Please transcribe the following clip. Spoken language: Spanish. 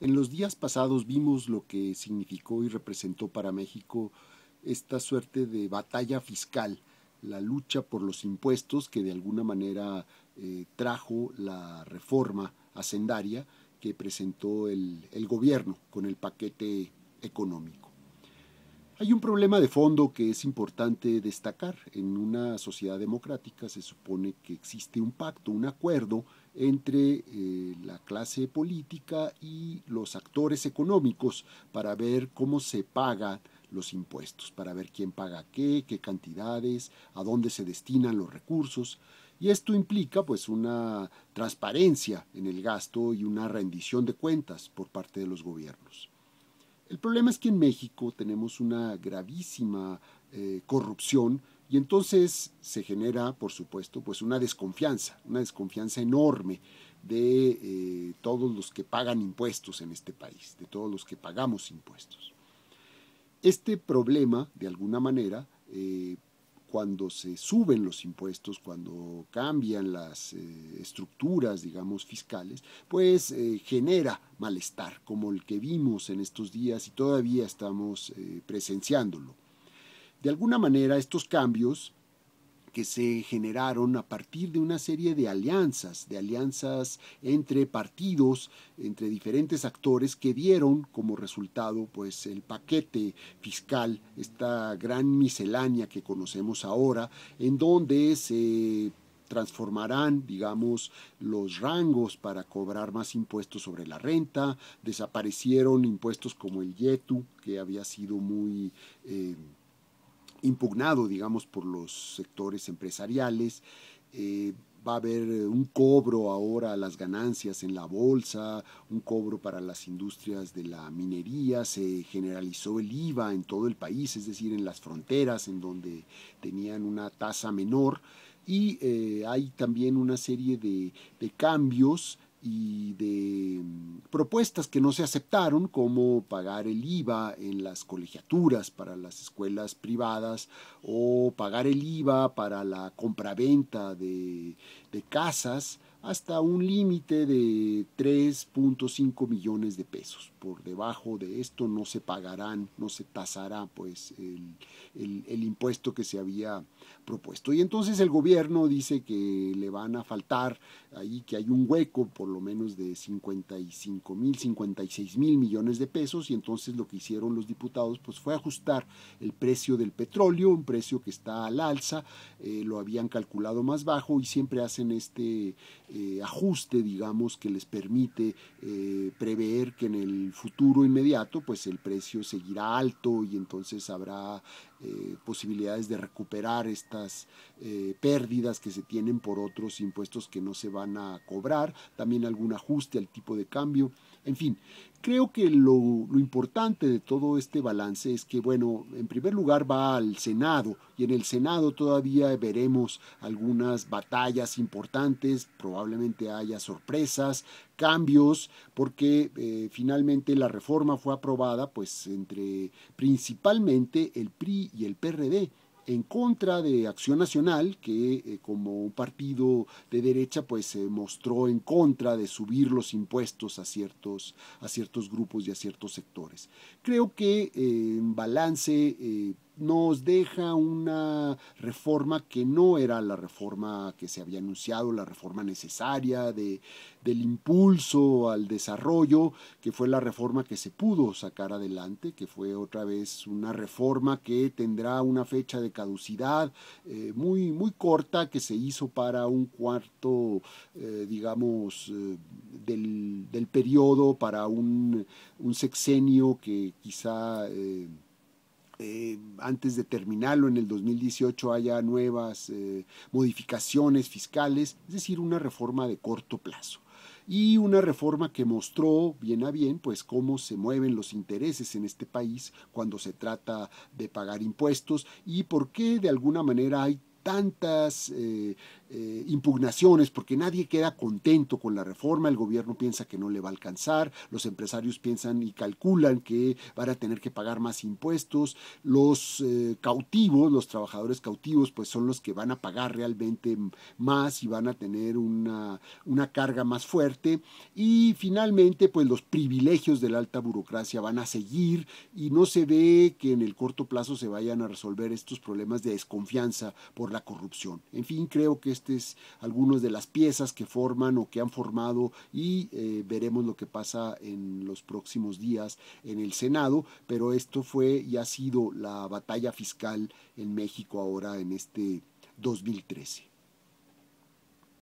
En los días pasados vimos lo que significó y representó para México esta suerte de batalla fiscal, la lucha por los impuestos que de alguna manera eh, trajo la reforma hacendaria que presentó el gobierno con el paquete económico. Hay un problema de fondo que es importante destacar. En una sociedad democrática se supone que existe un pacto, un acuerdo entre eh, la clase política y los actores económicos para ver cómo se pagan los impuestos, para ver quién paga qué, qué cantidades, a dónde se destinan los recursos. Y esto implica pues una transparencia en el gasto y una rendición de cuentas por parte de los gobiernos. El problema es que en México tenemos una gravísima eh, corrupción y entonces se genera, por supuesto, pues una desconfianza, una desconfianza enorme de eh, todos los que pagan impuestos en este país, de todos los que pagamos impuestos. Este problema, de alguna manera, eh, cuando se suben los impuestos, cuando cambian las eh, estructuras, digamos, fiscales, pues genera malestar, como el que vimos en estos días y todavía estamos presenciándolo de alguna manera, estos cambios que se generaron a partir de una serie de alianzas, de alianzas entre partidos, entre diferentes actores que dieron como resultado pues el paquete fiscal, esta gran miscelánea que conocemos ahora, en donde se transformarán, digamos, los rangos para cobrar más impuestos sobre la renta, desaparecieron impuestos como el YETU, que había sido muy... Eh, impugnado, digamos, por los sectores empresariales. Eh, va a haber eh, un cobro ahora a las ganancias en la bolsa, un cobro para las industrias de la minería, se generalizó el IVA en todo el país, es decir, en las fronteras en donde tenían una tasa menor y eh, hay también una serie de cambios y de mm, propuestas que no se aceptaron, como pagar el IVA en las colegiaturas para las escuelas privadas o pagar el IVA para la compraventa de, casas, hasta un límite de 3.5 millones de pesos. Por debajo de esto no se pagarán, no se tasará pues el, impuesto que se había propuesto. Y entonces el gobierno dice que le van a faltar ahí que hay un hueco por lo menos de 55 mil, 56 mil millones de pesos y entonces lo que hicieron los diputados pues fue ajustar el precio del petróleo, un precio que está al alza, eh, lo habían calculado más bajo y siempre hacen este eh, ajuste, digamos, que les permite eh, prever que en el futuro inmediato, pues el precio seguirá alto y entonces habrá eh, posibilidades de recuperar estas pérdidas que se tienen por otros impuestos que no se van a cobrar, también algún ajuste al tipo de cambio, en fin. Creo que lo importante de todo este balance es que, bueno, en primer lugar va al Senado y en el Senado todavía veremos algunas batallas importantes, probablemente haya sorpresas, cambios, porque eh, finalmente la reforma fue aprobada pues entre principalmente el PRI y el PRD en contra de Acción Nacional, que eh, como un partido de derecha pues se mostró en contra de subir los impuestos a ciertos, a ciertos grupos y a ciertos sectores. Creo que eh, en balance nos deja una reforma que no era la reforma que se había anunciado, la reforma necesaria de, del impulso al desarrollo, que fue la reforma que se pudo sacar adelante, que fue otra vez una reforma que tendrá una fecha de caducidad eh, muy, muy corta que se hizo para un cuarto, eh, digamos, eh, del, del, periodo, para un, un sexenio que quizá... Eh, antes de terminarlo en el 2018 haya nuevas eh, modificaciones fiscales, es decir, una reforma de corto plazo. Y una reforma que mostró bien a bien, pues, cómo se mueven los intereses en este país cuando se trata de pagar impuestos y por qué de alguna manera hay tantas eh, eh, impugnaciones porque nadie queda contento con la reforma, el gobierno piensa que no le va a alcanzar, los empresarios piensan y calculan que van a tener que pagar más impuestos, los eh, cautivos, los trabajadores cautivos, pues son los que van a pagar realmente más y van a tener una, una carga más fuerte y finalmente pues los privilegios de la alta burocracia van a seguir y no se ve que en el corto plazo se vayan a resolver estos problemas de desconfianza por la corrupción. En fin, creo que son algunos de las piezas que forman o que han formado y eh, veremos lo que pasa en los próximos días en el Senado, pero esto fue y ha sido la batalla fiscal en México ahora en este 2013.